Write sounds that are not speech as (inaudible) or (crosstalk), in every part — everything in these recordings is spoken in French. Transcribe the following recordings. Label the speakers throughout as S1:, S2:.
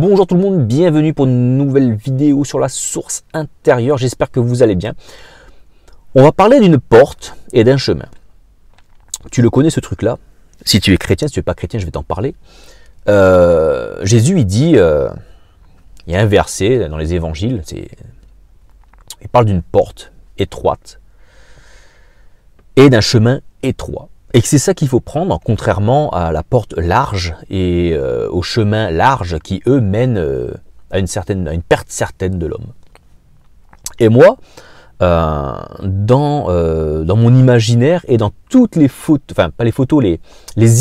S1: Bonjour tout le monde, bienvenue pour une nouvelle vidéo sur la source intérieure. J'espère que vous allez bien. On va parler d'une porte et d'un chemin. Tu le connais ce truc-là Si tu es chrétien, si tu n'es pas chrétien, je vais t'en parler. Euh, Jésus, il dit, euh, il y a un verset dans les évangiles, il parle d'une porte étroite et d'un chemin étroit. Et c'est ça qu'il faut prendre, contrairement à la porte large et euh, au chemin large qui, eux, mènent euh, à, une certaine, une perte certaine de l'homme. Et moi, euh, dans, dans mon imaginaire et dans toutes les photos, enfin pas les photos, les,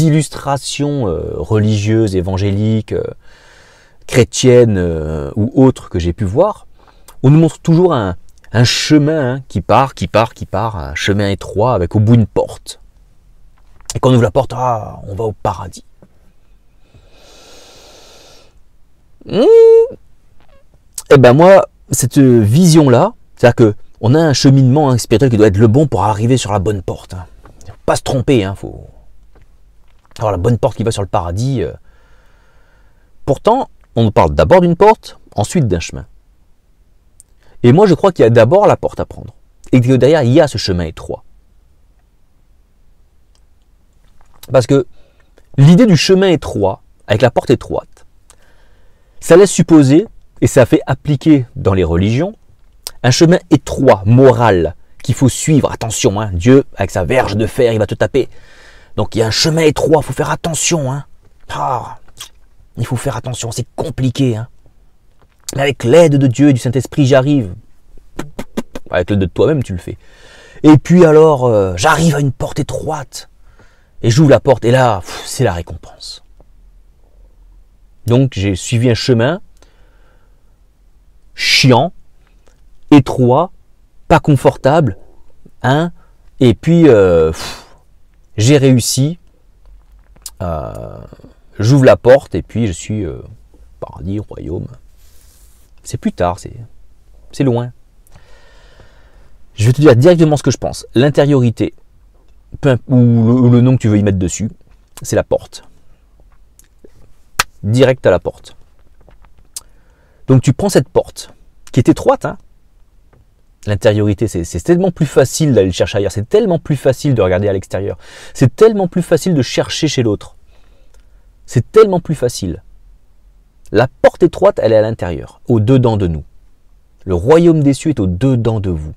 S1: illustrations religieuses, évangéliques, chrétiennes ou autres que j'ai pu voir, on nous montre toujours un, chemin hein, qui part, qui part, qui part, un chemin étroit avec au bout une porte. Et on ouvre la porte, ah, on va au paradis. Hmm. Et eh ben moi, cette vision-là, c'est-à-dire qu'on a un cheminement hein, spirituel qui doit être le bon pour arriver sur la bonne porte. ne hein. Faut pas se tromper, hein, faut avoir la bonne porte qui va sur le paradis. Euh. Pourtant, on nous parle d'abord d'une porte, ensuite d'un chemin. Et moi, je crois qu'il y a d'abord la porte à prendre. Et que derrière, il y a ce chemin étroit. Parce que l'idée du chemin étroit, avec la porte étroite, ça laisse supposer, et ça fait appliquer dans les religions, un chemin étroit, moral, qu'il faut suivre. Attention, hein, Dieu, avec sa verge de fer, il va te taper. Donc il y a un chemin étroit, il faut faire attention. Hein. Ah, il faut faire attention, c'est compliqué. Hein. avec l'aide de Dieu et du Saint-Esprit, j'arrive. Avec l'aide de toi-même, tu le fais. Et puis alors, euh, j'arrive à une porte étroite. Et j'ouvre la porte et là, c'est la récompense. Donc j'ai suivi un chemin chiant, étroit, pas confortable, hein, et puis euh, j'ai réussi. Euh, j'ouvre la porte et puis je suis euh, paradis, royaume. C'est plus tard, c'est, c'est loin. Je vais te dire directement ce que je pense. L'intériorité, ou, le, nom que tu veux y mettre dessus, c'est la porte. Direct à la porte. Donc tu prends cette porte, qui est étroite, hein, L'intériorité, c'est tellement plus facile d'aller le chercher ailleurs, c'est tellement plus facile de regarder à l'extérieur, c'est tellement plus facile de chercher chez l'autre. C'est tellement plus facile. La porte étroite, elle est à l'intérieur, au-dedans de nous. Le royaume des cieux est au-dedans de vous.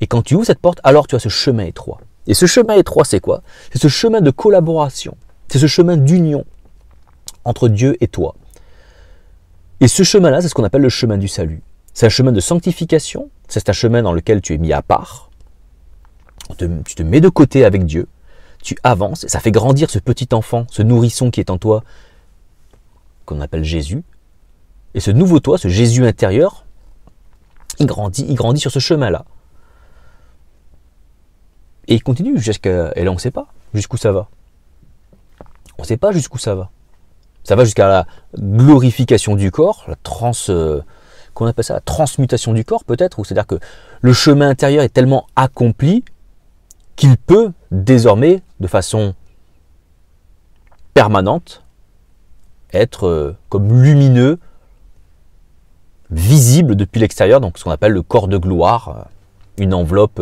S1: Et quand tu ouvres cette porte, alors tu as ce chemin étroit. Et ce chemin étroit, c'est quoi C'est ce chemin de collaboration, c'est ce chemin d'union entre Dieu et toi. Et ce chemin-là, c'est ce qu'on appelle le chemin du salut. C'est un chemin de sanctification, c'est un chemin dans lequel tu es mis à part, tu te mets de côté avec Dieu, tu avances, et ça fait grandir ce petit enfant, ce nourrisson qui est en toi, qu'on appelle Jésus. Et ce nouveau toi, ce Jésus intérieur, il grandit, il grandit sur ce chemin-là. Et il continue jusqu'à. Et là, on ne sait pas jusqu'où ça va. On ne sait pas jusqu'où ça va. Ça va jusqu'à la glorification du corps, la trans. qu'on euh, appelle ça la transmutation du corps, peut-être, ou c'est-à-dire que le chemin intérieur est tellement accompli qu'il peut désormais, de façon permanente, être euh, comme lumineux, visible depuis l'extérieur, donc ce qu'on appelle le corps de gloire, euh, une enveloppe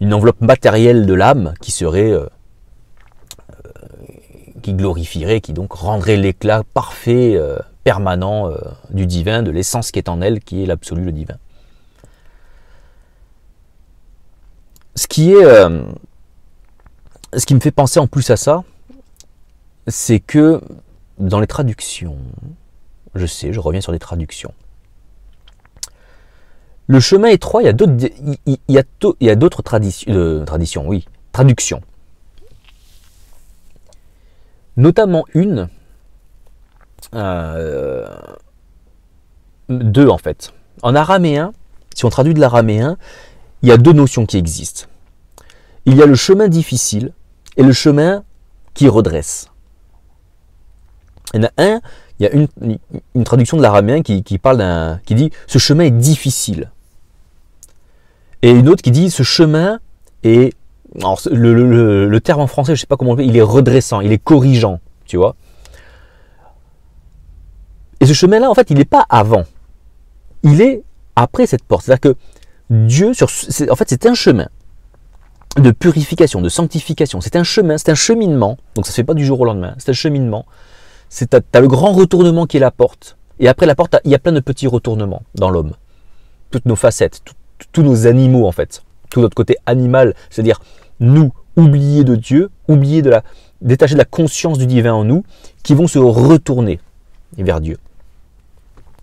S1: une enveloppe matérielle de l'âme qui serait, euh, euh, qui glorifierait, qui donc rendrait l'éclat parfait, euh, permanent du divin, de l'essence qui est en elle, qui est l'absolu, le divin. Ce qui est, ce qui me fait penser en plus à ça, c'est que dans les traductions, je sais, je reviens sur les traductions. Le chemin étroit, il y a d'autres, il, y a, il d'autres euh, traditions, oui, traductions. Notamment une, euh, deux en fait. En araméen, si on traduit de l'araméen, il y a deux notions qui existent. Il y a le chemin difficile et le chemin qui redresse. Il y en a un, il y a une, traduction de l'araméen qui, qui parle d'un, qui dit ce chemin est difficile. Et une autre qui dit ce chemin est, alors le, terme en français, je sais pas comment on il est redressant, il est corrigeant, tu vois. Et ce chemin-là, en fait, il n'est pas avant, il est après cette porte. C'est-à-dire que Dieu, sur, en fait, c'est un chemin de purification, de sanctification. C'est un chemin, c'est un cheminement. Donc ça ne se fait pas du jour au lendemain. C'est un cheminement. C'est t'as, as le grand retournement qui est la porte. Et après la porte, il y a plein de petits retournements dans l'homme. Toutes nos facettes, tous nos animaux en fait, tout notre côté animal, c'est-à-dire nous oubliés de Dieu, oubliés de la, détachés de la conscience du divin en nous, qui vont se retourner vers Dieu,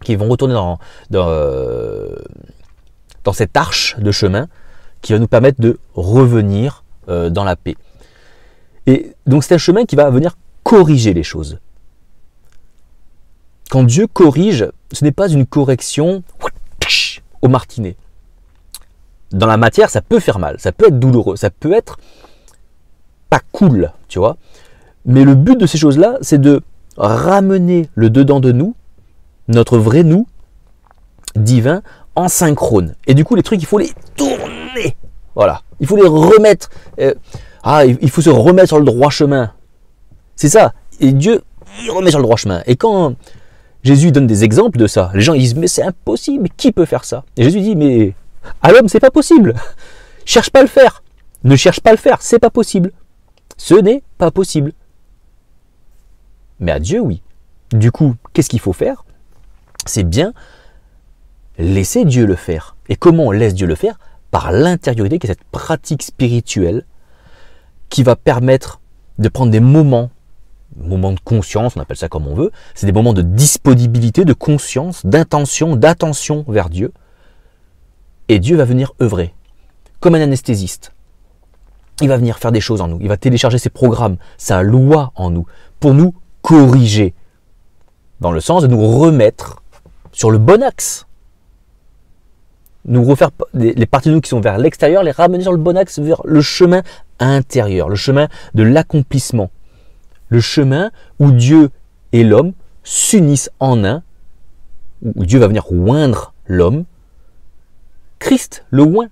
S1: qui vont retourner dans, dans euh, cette arche de chemin qui va nous permettre de revenir euh, dans la paix. Et donc c'est un chemin qui va venir corriger les choses. Quand Dieu corrige, ce n'est pas une correction au martinet dans la matière, ça peut faire mal, ça peut être douloureux, ça peut être pas cool, tu vois. Mais le but de ces choses-là, c'est de ramener le dedans de nous, notre vrai nous, divin, en synchrone. Et du coup, les trucs, il faut les tourner. Voilà. Il faut les remettre. Euh, ah, il faut se remettre sur le droit chemin. C'est ça. Et Dieu, il remet sur le droit chemin. Et quand Jésus donne des exemples de ça, les gens, disent, mais c'est impossible, qui peut faire ça Et Jésus dit, mais à l'homme, c'est pas possible. Cherche pas à le faire. Ne cherche pas le faire, c'est pas possible. Ce n'est pas possible. Mais à Dieu, oui. Du coup, qu'est-ce qu'il faut faire C'est bien laisser Dieu le faire. Et comment on laisse Dieu le faire Par l'intériorité, qui est cette pratique spirituelle qui va permettre de prendre des moments, moments de conscience, on appelle ça comme on veut, c'est des moments de disponibilité, de conscience, d'intention, d'attention vers Dieu, et Dieu va venir œuvrer, comme un anesthésiste. Il va venir faire des choses en nous, il va télécharger ses programmes, sa loi en nous, pour nous corriger, dans le sens de nous remettre sur le bon axe. Nous refaire les parties de nous qui sont vers l'extérieur, les ramener sur le bon axe, vers le chemin intérieur, le chemin de l'accomplissement, le chemin où Dieu et l'homme s'unissent en un, où Dieu va venir oindre l'homme Christ, le loin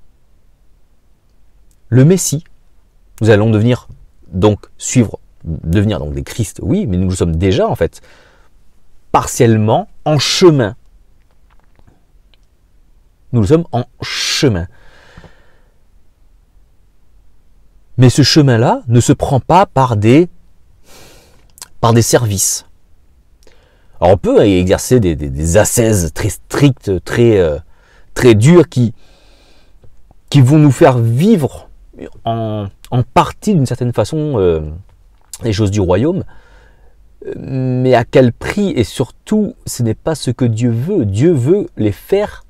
S1: le Messie. Nous allons devenir donc suivre, devenir donc des Christ, oui, mais nous sommes déjà en fait partiellement en chemin. Nous le sommes en chemin. Mais ce chemin-là ne se prend pas par des, par des services. Alors on peut exercer des, des, des ascèses très strictes, très, euh, très durs qui, qui vont nous faire vivre en, partie d'une certaine façon euh, les choses du royaume. Mais à quel prix Et surtout, ce n'est pas ce que Dieu veut. Dieu veut les faire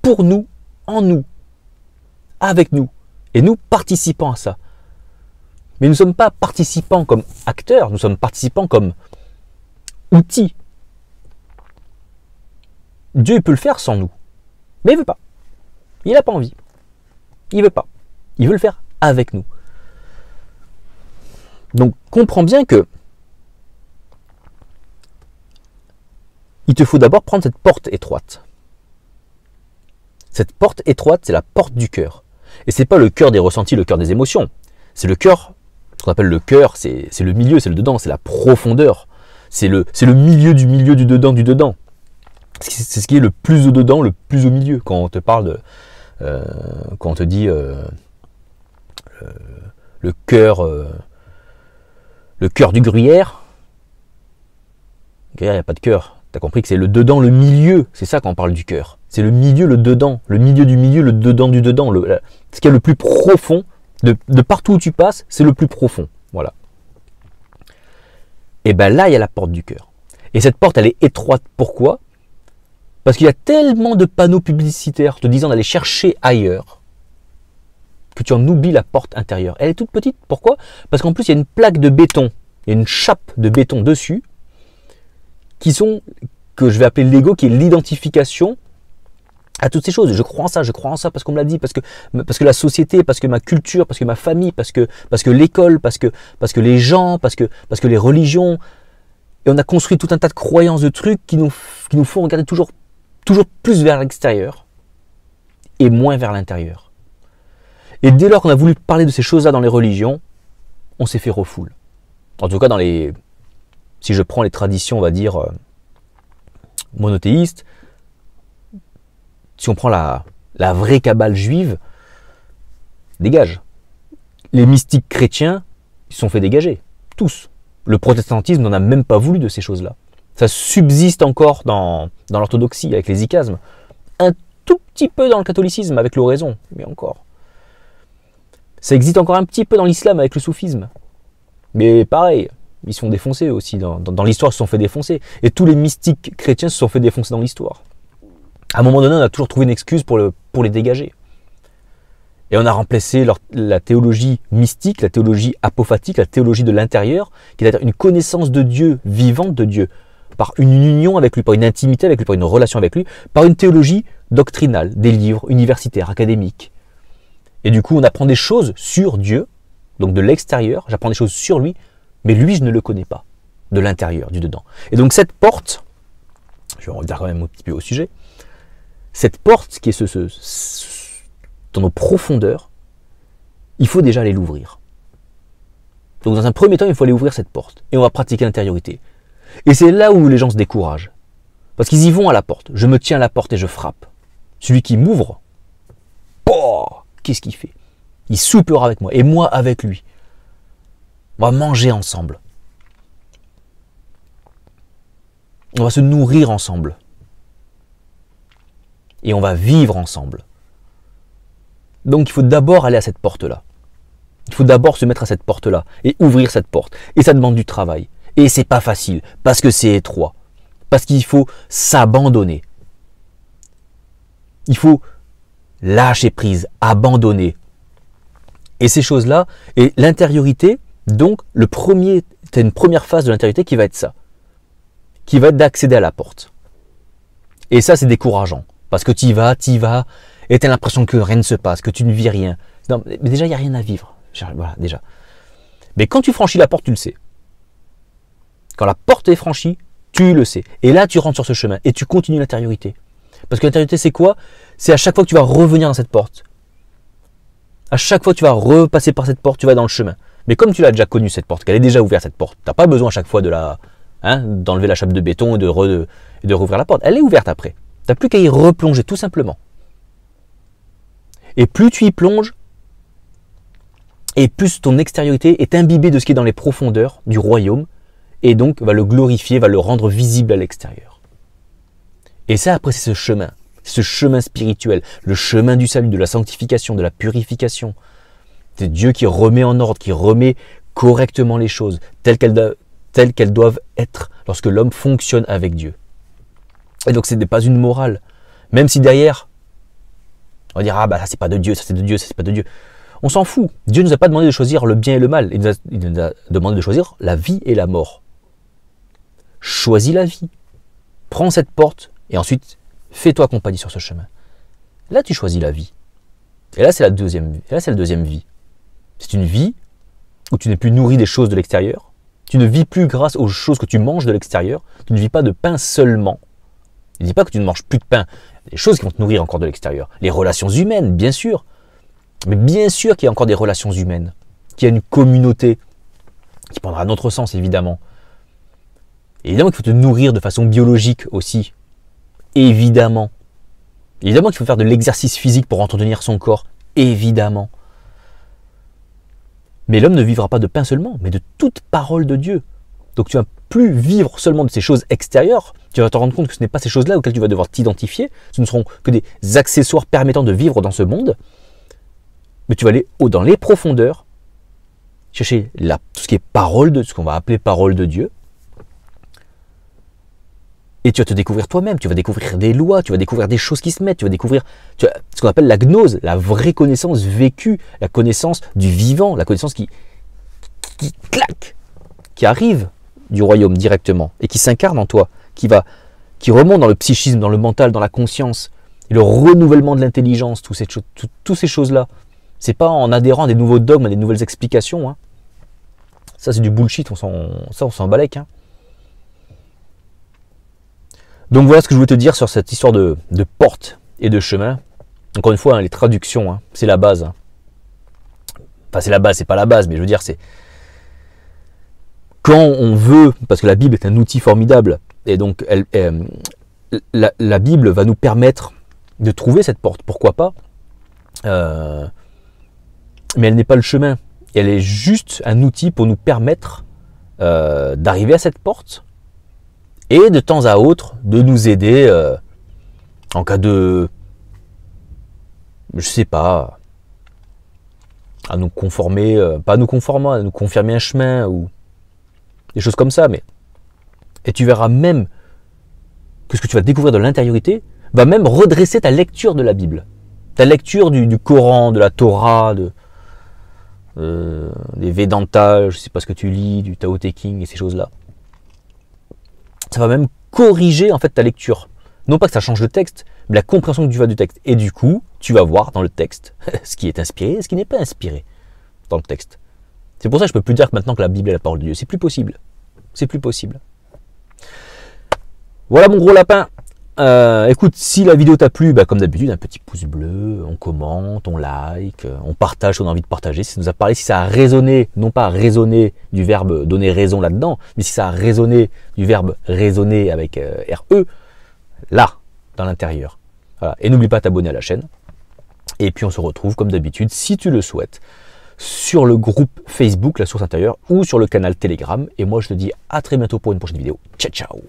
S1: pour nous, en nous, avec nous. Et nous participons à ça. Mais nous ne sommes pas participants comme acteurs, nous sommes participants comme outils. Dieu peut le faire sans nous. Mais il veut pas. Il n'a pas envie. Il veut pas. Il veut le faire avec nous. Donc comprends bien que il te faut d'abord prendre cette porte étroite. Cette porte étroite, c'est la porte du cœur. Et c'est pas le cœur des ressentis, le cœur des émotions. C'est le cœur, ce qu'on appelle le cœur, c'est le milieu, c'est le dedans, c'est la profondeur. C'est le, le milieu du milieu du dedans, du dedans. C'est ce qui est le plus au dedans, le plus au milieu quand on te parle de, euh, quand on te dit euh, le cœur, euh, le cœur du gruyère. Gruyère, il n'y a pas de cœur. as compris que c'est le dedans, le milieu. C'est ça quand on parle du cœur. C'est le milieu, le dedans, le milieu du milieu, le dedans du dedans. Le, ce qui est le plus profond de, partout où tu passes, c'est le plus profond. Voilà. Et bien là, il y a la porte du cœur. Et cette porte, elle est étroite. Pourquoi parce qu'il y a tellement de panneaux publicitaires te disant d'aller chercher ailleurs que tu en oublies la porte intérieure. Elle est toute petite. Pourquoi Parce qu'en plus, il y a une plaque de béton, il y a une chape de béton dessus qui sont, que je vais appeler l'ego, qui est l'identification à toutes ces choses. Je crois en ça, je crois en ça parce qu'on me l'a dit, parce que, parce que la société, parce que ma culture, parce que ma famille, parce que, parce que l'école, parce que, parce que les gens, parce que, parce que les religions. Et on a construit tout un tas de croyances, de trucs qui nous, qui nous font regarder toujours toujours plus vers l'extérieur et moins vers l'intérieur. Et dès lors qu'on a voulu parler de ces choses-là dans les religions, on s'est fait refouler. En tout cas, dans les, si je prends les traditions, on va dire euh, monothéistes, si on prend la, la vraie cabale juive, dégage. Les mystiques chrétiens, ils se sont fait dégager, tous. Le protestantisme n'en a même pas voulu de ces choses-là. Ça subsiste encore dans, l'orthodoxie avec les icasmes. Un tout petit peu dans le catholicisme avec l'oraison, mais encore. Ça existe encore un petit peu dans l'islam avec le soufisme. Mais pareil, ils sont défoncés aussi. Dans, l'histoire, ils se sont fait défoncer. Et tous les mystiques chrétiens se sont fait défoncer dans l'histoire. À un moment donné, on a toujours trouvé une excuse pour, les dégager. Et on a remplacé la théologie mystique, la théologie apophatique, la théologie de l'intérieur, qui est une connaissance de Dieu, vivante de Dieu, par une union avec lui, par une intimité avec lui, par une relation avec lui, par une théologie doctrinale, des livres universitaires, académiques. Et du coup, on apprend des choses sur Dieu, donc de l'extérieur, j'apprends des choses sur lui, mais lui, je ne le connais pas, de l'intérieur, du dedans. Et donc cette porte, je vais revenir quand même un petit peu au sujet, cette porte qui est dans nos profondeurs, il faut déjà aller l'ouvrir. Donc dans un premier temps, il faut aller ouvrir cette porte, et on va pratiquer l'intériorité. Et c'est là où les gens se découragent. Parce qu'ils y vont à la porte. Je me tiens à la porte et je frappe. Celui qui m'ouvre, oh, qu'est-ce qu'il fait Il soupera avec moi et moi avec lui. On va manger ensemble. On va se nourrir ensemble. Et on va vivre ensemble. Donc il faut d'abord aller à cette porte-là. Il faut d'abord se mettre à cette porte-là et ouvrir cette porte. Et ça demande du travail. Et c'est pas facile, parce que c'est étroit, parce qu'il faut s'abandonner. Il faut lâcher prise, abandonner. Et ces choses-là, et l'intériorité, donc le premier, as une première phase de l'intériorité qui va être ça, qui va être d'accéder à la porte. Et ça, c'est décourageant, parce que tu y vas, tu y vas, et tu as l'impression que rien ne se passe, que tu ne vis rien. Non, mais déjà, il n'y a rien à vivre. Voilà, déjà. Mais quand tu franchis la porte, tu le sais. Quand la porte est franchie, tu le sais. Et là, tu rentres sur ce chemin et tu continues l'intériorité. Parce que l'intériorité, c'est quoi C'est à chaque fois que tu vas revenir dans cette porte. À chaque fois que tu vas repasser par cette porte, tu vas dans le chemin. Mais comme tu l'as déjà connu cette porte, qu'elle est déjà ouverte cette porte, n'as pas besoin à chaque fois de la, hein, d'enlever la chape de béton et de, de, rouvrir la porte. Elle est ouverte après. Tu n'as plus qu'à y replonger tout simplement. Et plus tu y plonges, et plus ton extériorité est imbibée de ce qui est dans les profondeurs du royaume, et donc va le glorifier, va le rendre visible à l'extérieur. Et ça, après, c'est ce chemin, ce chemin spirituel, le chemin du salut, de la sanctification, de la purification. C'est Dieu qui remet en ordre, qui remet correctement les choses telles qu'elles doivent, telles qu'elles doivent être lorsque l'homme fonctionne avec Dieu. Et donc, ce n'est pas une morale. Même si derrière, on dira ah bah ça c'est pas de Dieu, ça c'est de Dieu, ça c'est pas de Dieu. On s'en fout. Dieu ne nous a pas demandé de choisir le bien et le mal. Il nous il nous a demandé de choisir la vie et la mort choisis la vie, prends cette porte et ensuite fais-toi compagnie sur ce chemin. Là, tu choisis la vie. Et là, c'est la deuxième, là, c'est la deuxième vie. C'est une vie où tu n'es plus nourri des choses de l'extérieur. Tu ne vis plus grâce aux choses que tu manges de l'extérieur. Tu ne vis pas de pain seulement. Je ne dis pas que tu ne manges plus de pain. Des choses qui vont te nourrir encore de l'extérieur. Les relations humaines, bien sûr. Mais bien sûr qu'il y a encore des relations humaines. Qu'il y a une communauté qui prendra un autre sens, évidemment. Évidemment qu'il faut te nourrir de façon biologique aussi. Évidemment. Évidemment qu'il faut faire de l'exercice physique pour entretenir son corps. Évidemment. Mais l'homme ne vivra pas de pain seulement, mais de toute parole de Dieu. Donc tu vas plus vivre seulement de ces choses extérieures, tu vas te rendre compte que ce n'est pas ces choses-là auxquelles tu vas devoir t'identifier, ce ne seront que des accessoires permettant de vivre dans ce monde, mais tu vas aller haut dans les profondeurs, chercher la, tout ce qui est parole de ce qu'on va appeler parole de Dieu, et tu vas te découvrir toi-même, tu vas découvrir des lois, tu vas découvrir des choses qui se mettent, tu vas découvrir ce qu'on appelle la gnose, la vraie connaissance vécue, la connaissance du vivant, la connaissance qui, qui claque, qui arrive du royaume directement et qui s'incarne en toi, qui va, qui remonte dans le psychisme, dans le mental, dans la conscience, et le renouvellement de l'intelligence, toutes ces, ces choses-là. C'est pas en adhérant à des nouveaux dogmes, à des nouvelles explications. Hein. Ça, c'est du bullshit, on s'en, ça, on s'en balèque. Hein. Donc voilà ce que je voulais te dire sur cette histoire de, portes porte et de chemin. Encore une fois, hein, les traductions, hein, c'est la base. Hein. Enfin, c'est la base, c'est pas la base, mais je veux dire, c'est. Quand on veut, parce que la Bible est un outil formidable, et donc euh, la, Bible va nous permettre de trouver cette porte, pourquoi pas euh, Mais elle n'est pas le chemin. Elle est juste un outil pour nous permettre euh, d'arriver à cette porte, et de temps à autre de nous aider euh, en cas de je sais pas à nous conformer euh, pas à nous conformer à nous confirmer un chemin ou des choses comme ça mais et tu verras même que ce que tu vas découvrir de l'intériorité va même redresser ta lecture de la Bible ta lecture du, Coran de la Torah de euh, des Vedantas, je sais pas ce que tu lis, du Tao Te King et ces choses-là ça va même corriger en fait ta lecture. Non pas que ça change le texte, mais la compréhension que tu vas du texte. Et du coup, tu vas voir dans le texte (laughs) ce qui est inspiré et ce qui n'est pas inspiré dans le texte. C'est pour ça que je peux plus dire maintenant que la Bible est la parole de Dieu. C'est plus possible. C'est plus possible. Voilà mon gros lapin. Euh, écoute, si la vidéo t'a plu, bah, comme d'habitude, un petit pouce bleu, on commente, on like, euh, on partage on a envie de partager. Si ça nous a parlé, si ça a résonné, non pas résonné du verbe donner raison là-dedans, mais si ça a résonné du verbe raisonner avec euh, RE, là, dans l'intérieur. Voilà. Et n'oublie pas de t'abonner à la chaîne. Et puis on se retrouve comme d'habitude, si tu le souhaites, sur le groupe Facebook La Source Intérieure ou sur le canal Telegram. Et moi je te dis à très bientôt pour une prochaine vidéo. Ciao ciao